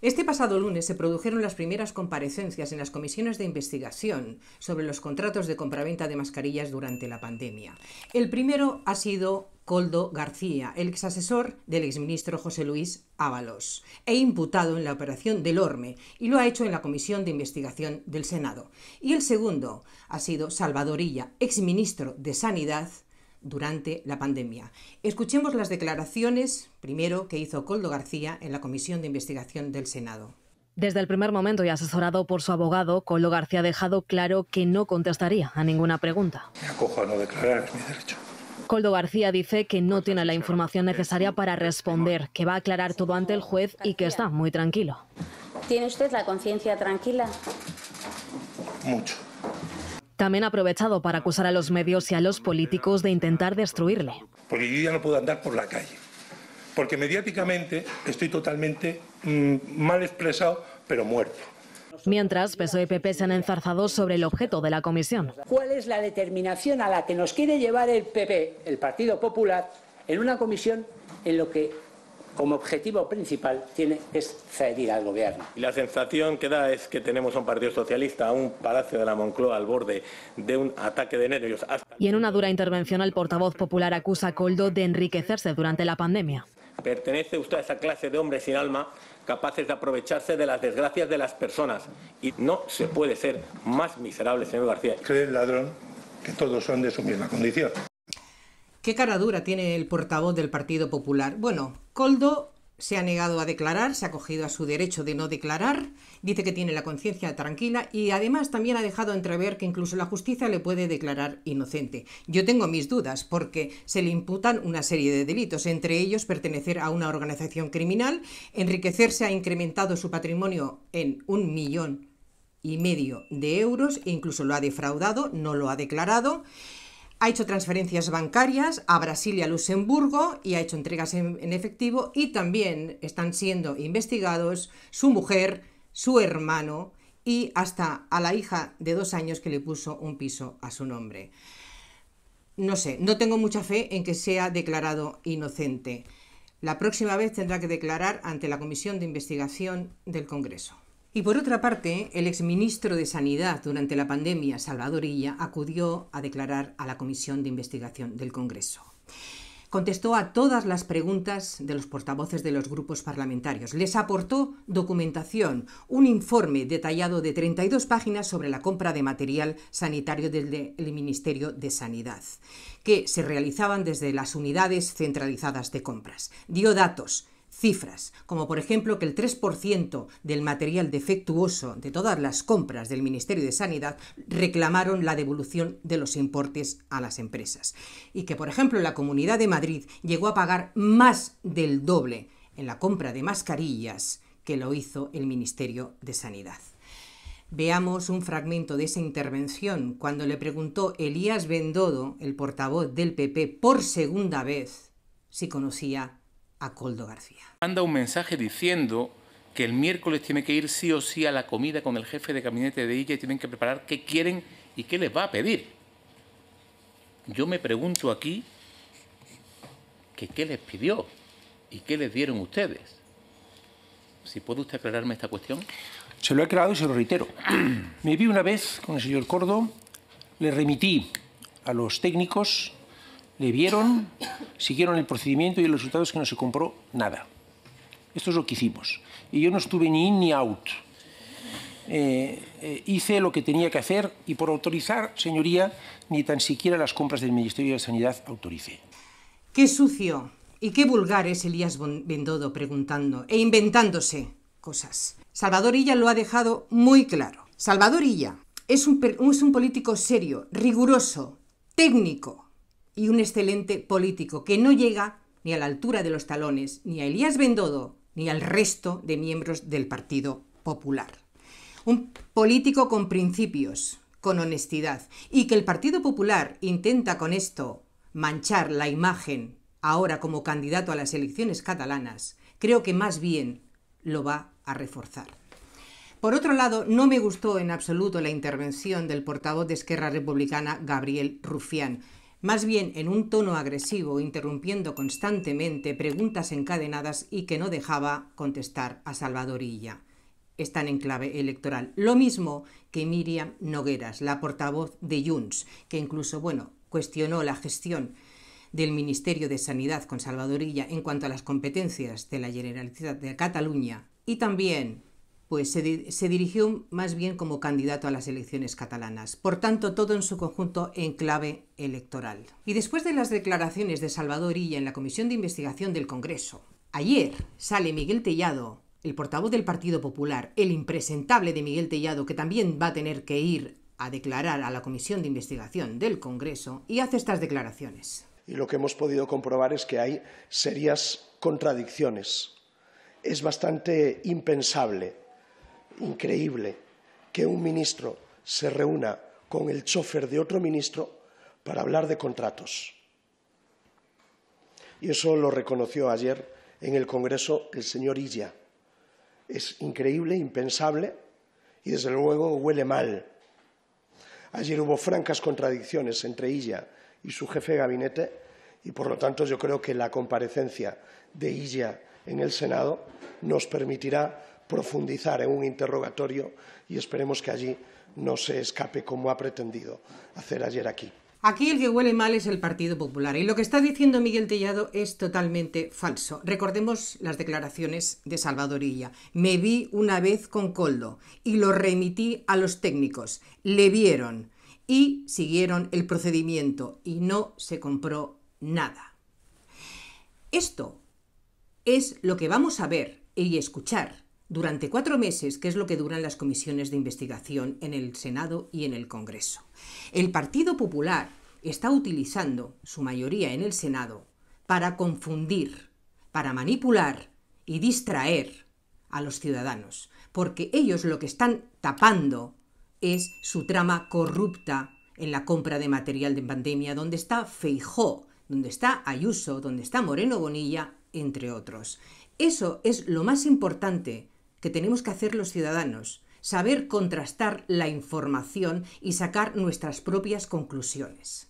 Este pasado lunes se produjeron las primeras comparecencias en las comisiones de investigación sobre los contratos de compraventa de mascarillas durante la pandemia. El primero ha sido Coldo García, el exasesor del exministro José Luis Ábalos, e imputado en la operación del Orme, y lo ha hecho en la Comisión de Investigación del Senado. Y el segundo ha sido Salvadorilla, exministro de Sanidad, durante la pandemia. Escuchemos las declaraciones, primero, que hizo Coldo García en la Comisión de Investigación del Senado. Desde el primer momento y asesorado por su abogado, Coldo García ha dejado claro que no contestaría a ninguna pregunta. Me acojo a no declarar, mi derecho. Coldo García dice que no tiene la información necesaria para responder, que va a aclarar todo ante el juez y que está muy tranquilo. ¿Tiene usted la conciencia tranquila? Mucho. También aprovechado para acusar a los medios y a los políticos de intentar destruirle. Porque yo ya no puedo andar por la calle. Porque mediáticamente estoy totalmente mm, mal expresado, pero muerto. Mientras, PSOE y PP se han enzarzado sobre el objeto de la comisión. ¿Cuál es la determinación a la que nos quiere llevar el PP, el Partido Popular, en una comisión en lo que como objetivo principal tiene es ceder al gobierno. Y la sensación que da es que tenemos a un Partido Socialista, a un Palacio de la Moncloa al borde de un ataque de nervios. Y en una dura intervención el portavoz popular acusa a Coldo de enriquecerse durante la pandemia. Pertenece usted a esa clase de hombres sin alma capaces de aprovecharse de las desgracias de las personas. Y no se puede ser más miserable, señor García. Cree el ladrón que todos son de su misma condición. ¿Qué cara dura tiene el portavoz del Partido Popular? Bueno, Coldo se ha negado a declarar, se ha cogido a su derecho de no declarar, dice que tiene la conciencia tranquila y además también ha dejado entrever que incluso la justicia le puede declarar inocente. Yo tengo mis dudas porque se le imputan una serie de delitos, entre ellos pertenecer a una organización criminal, enriquecerse ha incrementado su patrimonio en un millón y medio de euros e incluso lo ha defraudado, no lo ha declarado. Ha hecho transferencias bancarias a Brasil y a Luxemburgo y ha hecho entregas en, efectivo y también están siendo investigados su mujer, su hermano y hasta a la hija de dos años que le puso un piso a su nombre. No sé, no tengo mucha fe en que sea declarado inocente. La próxima vez tendrá que declarar ante la Comisión de Investigación del Congreso. Y por otra parte, el exministro de Sanidad durante la pandemia, Salvador Illa, acudió a declarar a la Comisión de Investigación del Congreso. Contestó a todas las preguntas de los portavoces de los grupos parlamentarios. Les aportó documentación, un informe detallado de 32 páginas sobre la compra de material sanitario el Ministerio de Sanidad, que se realizaban desde las unidades centralizadas de compras. Dio datos cifras, como por ejemplo que el 3% del material defectuoso de todas las compras del Ministerio de Sanidad reclamaron la devolución de los importes a las empresas. Y que por ejemplo la Comunidad de Madrid llegó a pagar más del doble en la compra de mascarillas que lo hizo el Ministerio de Sanidad. Veamos un fragmento de esa intervención cuando le preguntó Elías Bendodo, el portavoz del PP, por segunda vez si conocía a Coldo García. Manda un mensaje diciendo que el miércoles tiene que ir sí o sí a la comida con el jefe de gabinete de ella y tienen que preparar qué quieren y qué les va a pedir. Yo me pregunto aquí que qué les pidió y qué les dieron ustedes. Si puede usted aclararme esta cuestión. Se lo he aclarado y se lo reitero. Me vi una vez con el señor Cordo, le remití a los técnicos le vieron, siguieron el procedimiento y el resultado es que no se compró nada. Esto es lo que hicimos. Y yo no estuve ni in ni out. Eh, eh, hice lo que tenía que hacer y por autorizar, señoría, ni tan siquiera las compras del Ministerio de Sanidad autoricé. Qué sucio y qué vulgar es Elías Bendodo preguntando e inventándose cosas. Salvador Illa lo ha dejado muy claro. Salvador Illa es es un político serio, riguroso, técnico, y un excelente político que no llega ni a la altura de los talones, ni a Elías Bendodo, ni al resto de miembros del Partido Popular. Un político con principios, con honestidad, y que el Partido Popular intenta con esto manchar la imagen ahora como candidato a las elecciones catalanas, creo que más bien lo va a reforzar. Por otro lado, no me gustó en absoluto la intervención del portavoz de Esquerra Republicana, Gabriel Rufián, más bien en un tono agresivo, interrumpiendo constantemente preguntas encadenadas y que no dejaba contestar a Salvadorilla. Están en clave electoral. Lo mismo que Miriam Nogueras, la portavoz de Junts, que incluso, bueno, cuestionó la gestión del Ministerio de Sanidad con Salvadorilla en cuanto a las competencias de la Generalitat de Cataluña. Y también pues se, dirigió más bien como candidato a las elecciones catalanas. Por tanto, todo en su conjunto en clave electoral. Y después de las declaraciones de Salvador Illa en la Comisión de Investigación del Congreso, ayer sale Miguel Tellado, el portavoz del Partido Popular, el impresentable de Miguel Tellado, que también va a tener que ir a declarar a la Comisión de Investigación del Congreso, y hace estas declaraciones. Y lo que hemos podido comprobar es que hay serias contradicciones. Es bastante impensable increíble que un ministro se reúna con el chofer de otro ministro para hablar de contratos. Y eso lo reconoció ayer en el Congreso el señor Illa. Es increíble, impensable y desde luego huele mal. Ayer hubo francas contradicciones entre Illa y su jefe de gabinete y por lo tanto yo creo que la comparecencia de Illa en el Senado nos permitirá profundizar en un interrogatorio y esperemos que allí no se escape como ha pretendido hacer ayer aquí. Aquí el que huele mal es el Partido Popular y lo que está diciendo Miguel Tellado es totalmente falso. Recordemos las declaraciones de Salvadorilla. Me vi una vez con Coldo y lo remití a los técnicos. Le vieron y siguieron el procedimiento y no se compró nada. Esto es lo que vamos a ver y escuchar durante cuatro meses, que es lo que duran las comisiones de investigación en el Senado y en el Congreso. El Partido Popular está utilizando su mayoría en el Senado para confundir, para manipular y distraer a los ciudadanos, porque ellos lo que están tapando es su trama corrupta en la compra de material de pandemia, donde está Feijó, donde está Ayuso, donde está Moreno Bonilla, entre otros. Eso es lo más importante que tenemos que hacer los ciudadanos, saber contrastar la información y sacar nuestras propias conclusiones.